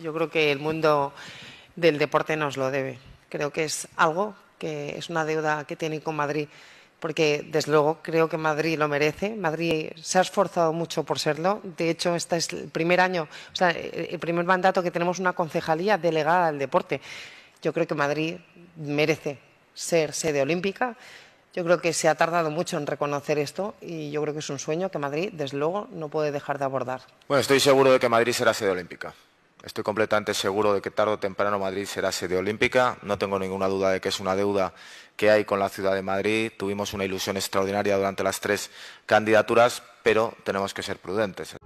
Yo creo que el mundo del deporte nos lo debe. Creo que es algo que es una deuda que tiene con Madrid, porque desde luego creo que Madrid lo merece. Madrid se ha esforzado mucho por serlo. De hecho, este es el primer año, o sea, el primer mandato que tenemos una concejalía delegada al deporte. Yo creo que Madrid merece ser sede olímpica. Yo creo que se ha tardado mucho en reconocer esto y yo creo que es un sueño que Madrid, desde luego, no puede dejar de abordar. Bueno, estoy seguro de que Madrid será sede olímpica. Estoy completamente seguro de que tarde o temprano Madrid será sede olímpica. No tengo ninguna duda de que es una deuda que hay con la ciudad de Madrid. Tuvimos una ilusión extraordinaria durante las tres candidaturas, pero tenemos que ser prudentes.